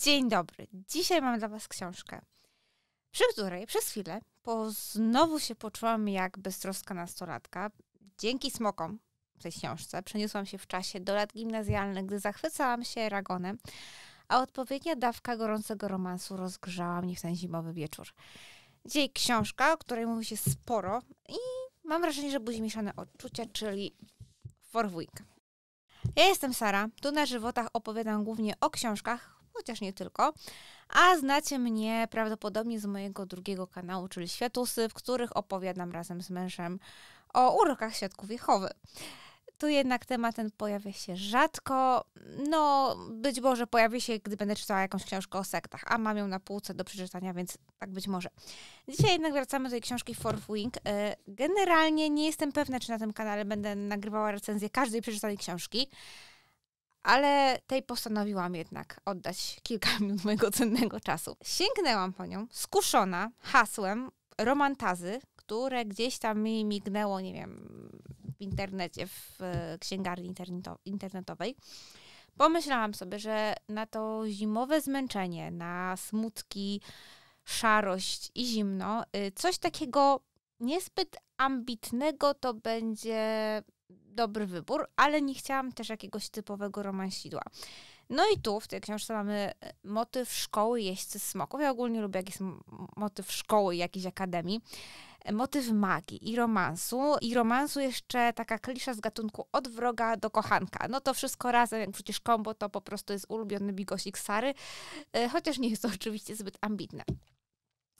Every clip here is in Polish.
Dzień dobry. Dzisiaj mam dla Was książkę, przy której przez chwilę po znowu się poczułam jak beztroska nastolatka. Dzięki smokom w tej książce przeniosłam się w czasie do lat gimnazjalnych, gdy zachwycałam się ragonem, a odpowiednia dawka gorącego romansu rozgrzała mnie w ten zimowy wieczór. Dzień książka, o której mówi się sporo i mam wrażenie, że budzi mieszane odczucia, czyli Week. Ja jestem Sara, tu na żywotach opowiadam głównie o książkach, chociaż nie tylko. A znacie mnie prawdopodobnie z mojego drugiego kanału, czyli Światusy, w których opowiadam razem z mężem o urokach świadków Jehowy. Tu jednak temat ten pojawia się rzadko. No, być może pojawi się, gdy będę czytała jakąś książkę o sektach, a mam ją na półce do przeczytania, więc tak być może. Dzisiaj jednak wracamy do tej książki Fourth Wing. E, generalnie nie jestem pewna, czy na tym kanale będę nagrywała recenzję każdej przeczytanej książki ale tej postanowiłam jednak oddać kilka minut mojego cennego czasu. Sięgnęłam po nią, skuszona hasłem romantazy, które gdzieś tam mi mignęło, nie wiem, w internecie, w e, księgarni internetowej. Pomyślałam sobie, że na to zimowe zmęczenie, na smutki, szarość i zimno, y, coś takiego niezbyt ambitnego to będzie dobry wybór, ale nie chciałam też jakiegoś typowego romansidła. No i tu w tej książce mamy e, motyw szkoły jeźdźcy smoków. Ja ogólnie lubię jakiś motyw szkoły, jakiejś akademii. E, motyw magii i romansu. I romansu jeszcze taka klisza z gatunku od wroga do kochanka. No to wszystko razem, jak przecież kombo to po prostu jest ulubiony bigosik Sary, e, chociaż nie jest to oczywiście zbyt ambitne.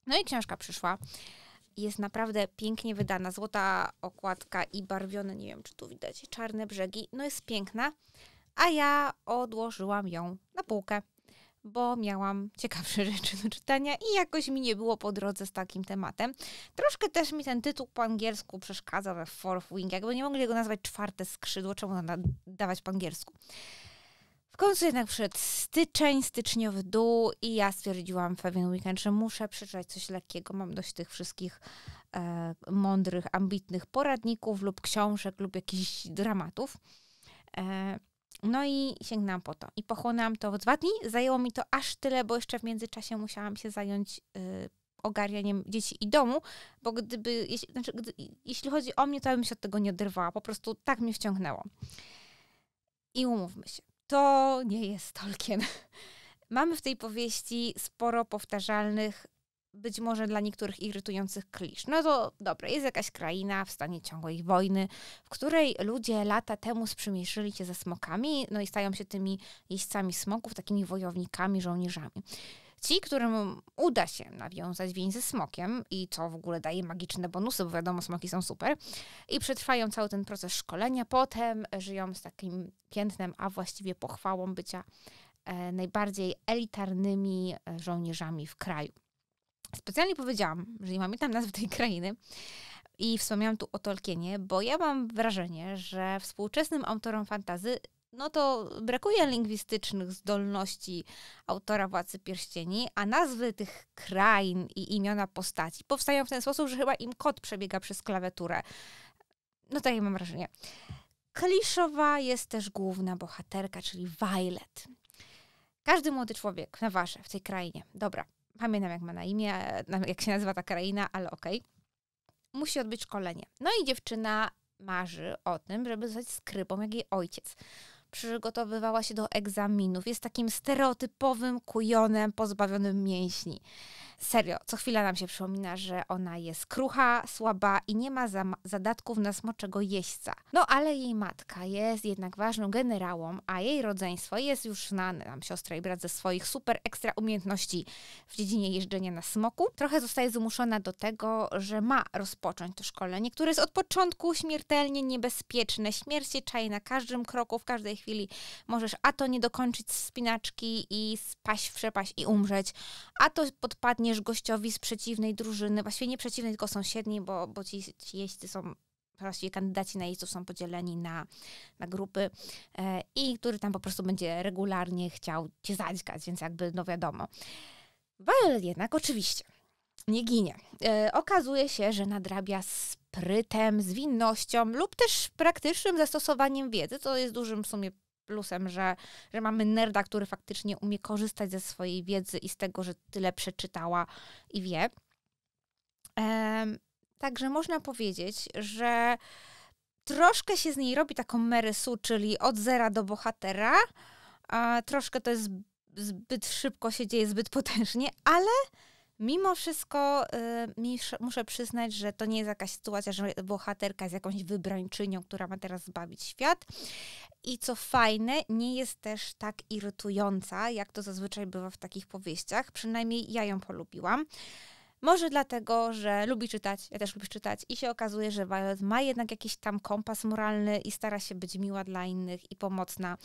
No i książka przyszła jest naprawdę pięknie wydana. Złota okładka i barwione, nie wiem czy tu widać, czarne brzegi. No jest piękna, a ja odłożyłam ją na półkę, bo miałam ciekawsze rzeczy do czytania i jakoś mi nie było po drodze z takim tematem. Troszkę też mi ten tytuł po angielsku przeszkadza we Fourth Wing, jakby nie mogli go nazwać czwarte skrzydło, czemu dawać po angielsku. W końcu jednak przyszedł styczeń, styczniowy dół i ja stwierdziłam w pewien weekend, że muszę przeczytać coś lekkiego. Mam dość tych wszystkich e, mądrych, ambitnych poradników lub książek lub jakichś dramatów. E, no i sięgnęłam po to. I pochłonęłam to w dwa dni. Zajęło mi to aż tyle, bo jeszcze w międzyczasie musiałam się zająć y, ogarnianiem dzieci i domu, bo gdyby, jeśli, znaczy, gdy, jeśli chodzi o mnie, to bym się od tego nie oderwała. Po prostu tak mnie wciągnęło. I umówmy się to nie jest Tolkien. Mamy w tej powieści sporo powtarzalnych, być może dla niektórych irytujących klisz. No to dobra, jest jakaś kraina w stanie ciągłej wojny, w której ludzie lata temu sprzymierzyli się ze smokami, no i stają się tymi jeźdźcami smoków, takimi wojownikami, żołnierzami. Ci, którym uda się nawiązać więź ze smokiem i co w ogóle daje magiczne bonusy, bo wiadomo, smoki są super, i przetrwają cały ten proces szkolenia, potem żyją z takim piętnem, a właściwie pochwałą bycia e, najbardziej elitarnymi e, żołnierzami w kraju. Specjalnie powiedziałam, że nie pamiętam nazwy tej krainy, i wspomniałam tu o Tolkienie, bo ja mam wrażenie, że współczesnym autorom fantazy no to brakuje lingwistycznych zdolności autora Władcy Pierścieni, a nazwy tych krain i imiona postaci powstają w ten sposób, że chyba im kod przebiega przez klawiaturę. No takie mam wrażenie. Kliszowa jest też główna bohaterka, czyli Violet. Każdy młody człowiek na wasze w tej krainie, dobra, pamiętam jak ma na imię, jak się nazywa ta kraina, ale okej, okay. musi odbyć szkolenie. No i dziewczyna marzy o tym, żeby zostać skrybą jak jej ojciec przygotowywała się do egzaminów. Jest takim stereotypowym kujonem pozbawionym mięśni. Serio, co chwila nam się przypomina, że ona jest krucha, słaba i nie ma zadatków na smoczego jeźdźca. No ale jej matka jest jednak ważną generałą, a jej rodzeństwo jest już znane nam siostra i brat ze swoich super ekstra umiejętności w dziedzinie jeżdżenia na smoku. Trochę zostaje zmuszona do tego, że ma rozpocząć to szkolenie, które jest od początku śmiertelnie niebezpieczne. Śmierć się czai na każdym kroku, w każdej chwili możesz a to nie dokończyć wspinaczki i spaść w przepaść i umrzeć, a to podpadnie również gościowi z przeciwnej drużyny, właściwie nie przeciwnej, tylko sąsiedniej, bo, bo ci, ci jeźdźcy są właściwie kandydaci na jeźdźców są podzieleni na, na grupy e, i który tam po prostu będzie regularnie chciał cię zadźgać, więc jakby no wiadomo. Violet jednak oczywiście nie ginie. E, okazuje się, że nadrabia sprytem, zwinnością lub też praktycznym zastosowaniem wiedzy, co jest dużym w sumie plusem, że, że mamy nerda, który faktycznie umie korzystać ze swojej wiedzy i z tego, że tyle przeczytała i wie. także można powiedzieć, że troszkę się z niej robi taką Merysu, czyli od zera do bohatera. troszkę to jest zbyt szybko się dzieje, zbyt potężnie, ale Mimo wszystko y, muszę przyznać, że to nie jest jakaś sytuacja, że bohaterka jest jakąś wybrańczynią, która ma teraz zbawić świat. I co fajne, nie jest też tak irytująca, jak to zazwyczaj bywa w takich powieściach. Przynajmniej ja ją polubiłam. Może dlatego, że lubi czytać, ja też lubię czytać i się okazuje, że Violet ma jednak jakiś tam kompas moralny i stara się być miła dla innych i pomocna.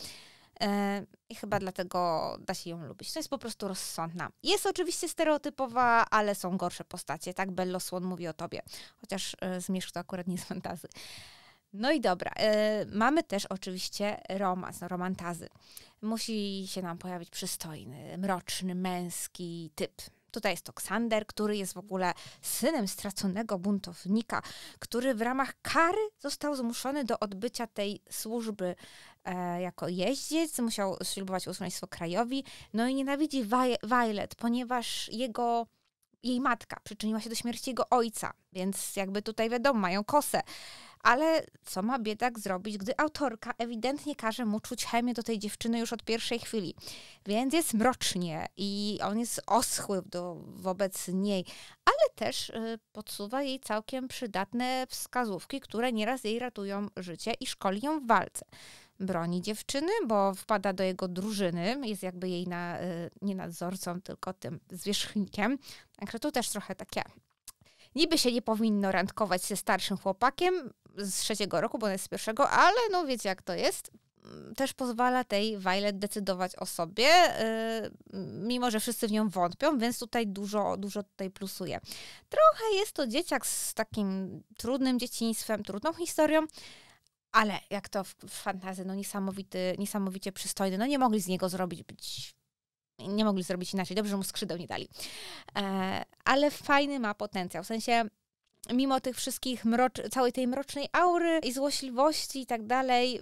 Yy, I chyba dlatego da się ją lubić. To jest po prostu rozsądna. Jest oczywiście stereotypowa, ale są gorsze postacie, tak? Bello Słon mówi o tobie. Chociaż e, zmierzch to akurat nie z fantazy. No i dobra, y, mamy też oczywiście romans, no, romantazy. Musi się nam pojawić przystojny, mroczny, męski typ. Tutaj jest Ksander, który jest w ogóle synem straconego buntownika, który w ramach kary został zmuszony do odbycia tej służby e, jako jeździec, musiał ślubować usłonnictwo krajowi, no i nienawidzi Violet, ponieważ jego jej matka przyczyniła się do śmierci jego ojca, więc jakby tutaj wiadomo, mają kosę ale co ma biedak zrobić, gdy autorka ewidentnie każe mu czuć chemię do tej dziewczyny już od pierwszej chwili. Więc jest mrocznie i on jest oschły do, wobec niej, ale też y, podsuwa jej całkiem przydatne wskazówki, które nieraz jej ratują życie i szkoli ją w walce. Broni dziewczyny, bo wpada do jego drużyny, jest jakby jej na, y, nie nadzorcą, tylko tym zwierzchnikiem. Także tu też trochę takie niby się nie powinno randkować ze starszym chłopakiem z trzeciego roku, bo on jest z pierwszego, ale no wiecie jak to jest. Mm, też pozwala tej Violet decydować o sobie, yy, mimo że wszyscy w nią wątpią, więc tutaj dużo, dużo tutaj plusuje. Trochę jest to dzieciak z takim trudnym dzieciństwem, trudną historią, ale jak to w fantazy, no niesamowity, niesamowicie przystojny, no nie mogli z niego zrobić być nie mogli zrobić inaczej. Dobrze, że mu skrzydeł nie dali. E, ale fajny ma potencjał. W sensie mimo tych wszystkich, mrocz- całej tej mrocznej aury i złośliwości i tak dalej,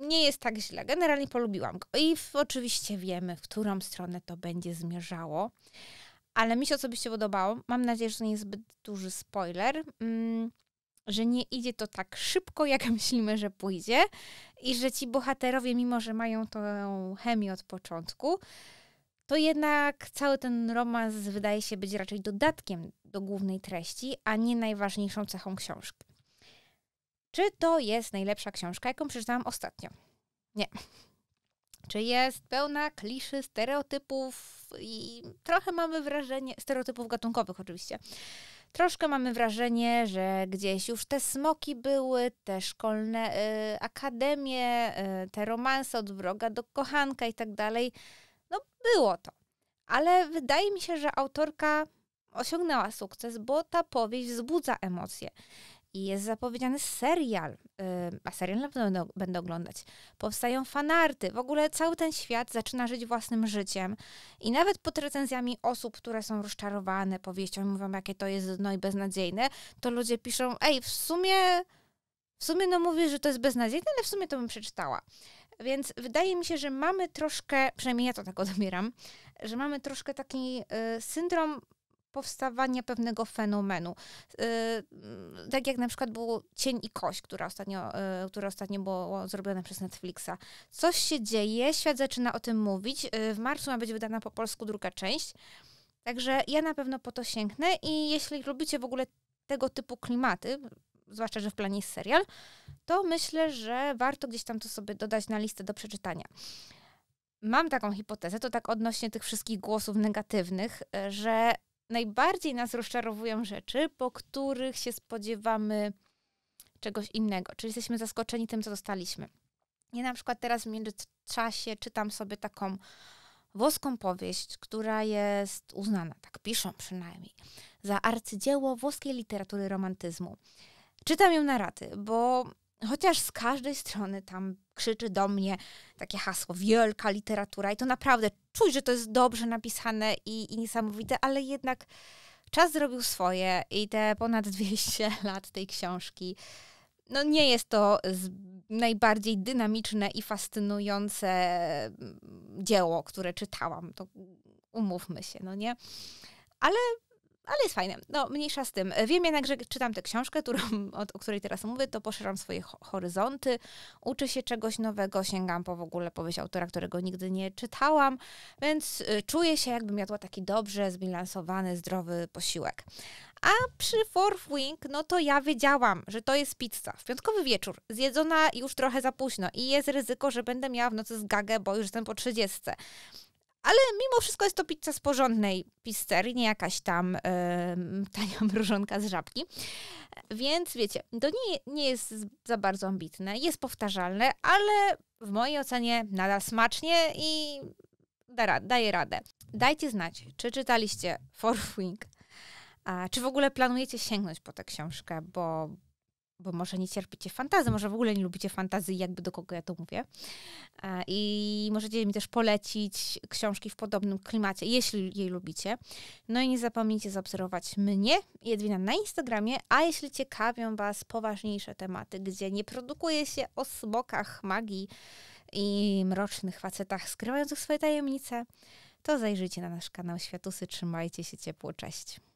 nie jest tak źle. Generalnie polubiłam go. I w, oczywiście wiemy, w którą stronę to będzie zmierzało. Ale mi się osobiście podobało. Mam nadzieję, że to nie jest zbyt duży spoiler. Mm, że nie idzie to tak szybko, jak myślimy, że pójdzie, i że ci bohaterowie, mimo że mają tą chemię od początku, to jednak cały ten romans wydaje się być raczej dodatkiem do głównej treści, a nie najważniejszą cechą książki. Czy to jest najlepsza książka, jaką przeczytałam ostatnio? Nie. Czy jest pełna kliszy, stereotypów i trochę mamy wrażenie, stereotypów gatunkowych oczywiście Troszkę mamy wrażenie, że gdzieś już te smoki były, te szkolne y, akademie, y, te romanse od wroga do kochanka i tak dalej. No było to. Ale wydaje mi się, że autorka osiągnęła sukces, bo ta powieść wzbudza emocje i jest zapowiedziany serial, y, a serial na pewno będę oglądać. Powstają fanarty, w ogóle cały ten świat zaczyna żyć własnym życiem i nawet pod recenzjami osób, które są rozczarowane powieścią i mówią, jakie to jest dno i beznadziejne, to ludzie piszą, ej, w sumie, w sumie no mówisz, że to jest beznadziejne, ale w sumie to bym przeczytała. Więc wydaje mi się, że mamy troszkę, przynajmniej ja to tak odbieram, że mamy troszkę taki y, syndrom powstawania pewnego fenomenu. Y, tak jak na przykład było Cień i Kość, które ostatnio, y, które ostatnio było zrobione przez Netflixa. Coś się dzieje, świat zaczyna o tym mówić. Y, w marcu ma być wydana po polsku druga część. Także ja na pewno po to sięgnę i jeśli lubicie w ogóle tego typu klimaty, zwłaszcza, że w planie jest serial, to myślę, że warto gdzieś tam to sobie dodać na listę do przeczytania. Mam taką hipotezę, to tak odnośnie tych wszystkich głosów negatywnych, że najbardziej nas rozczarowują rzeczy, po których się spodziewamy czegoś innego, czyli jesteśmy zaskoczeni tym, co dostaliśmy. Ja na przykład teraz w międzyczasie czytam sobie taką włoską powieść, która jest uznana, tak piszą przynajmniej, za arcydzieło włoskiej literatury romantyzmu. Czytam ją na raty, bo Chociaż z każdej strony tam krzyczy do mnie takie hasło wielka literatura i to naprawdę czuć, że to jest dobrze napisane i, i niesamowite, ale jednak czas zrobił swoje i te ponad 200 lat tej książki no nie jest to najbardziej dynamiczne i fascynujące mm, dzieło, które czytałam. To umówmy się, no nie? Ale ale jest fajne. No, mniejsza z tym. Wiem jednak, że czytam tę książkę, którą, o, o której teraz mówię, to poszerzam swoje horyzonty, uczę się czegoś nowego, sięgam po w ogóle powieść autora, którego nigdy nie czytałam, więc y, czuję się, jakbym jadła taki dobrze zbilansowany, zdrowy posiłek. A przy Fourth Wing, no to ja wiedziałam, że to jest pizza. W piątkowy wieczór, zjedzona już trochę za późno i jest ryzyko, że będę miała w nocy zgagę, bo już jestem po 30. Ale mimo wszystko jest to pizza z porządnej pizzerii, nie jakaś tam tania mrużonka z żabki. Więc wiecie, to nie, nie jest za bardzo ambitne, jest powtarzalne, ale w mojej ocenie nadal smacznie i da, daje radę. Dajcie znać, czy czytaliście a, czy w ogóle planujecie sięgnąć po tę książkę, bo, bo może nie cierpicie fantazy, może w ogóle nie lubicie fantazy, jakby do kogo ja to mówię. E, I możecie mi też polecić książki w podobnym klimacie, jeśli jej lubicie. No i nie zapomnijcie zaobserwować mnie Jedwina, na Instagramie, a jeśli ciekawią Was poważniejsze tematy, gdzie nie produkuje się o smokach magii i mrocznych facetach skrywających swoje tajemnice, to zajrzyjcie na nasz kanał Światusy. Trzymajcie się ciepło, cześć.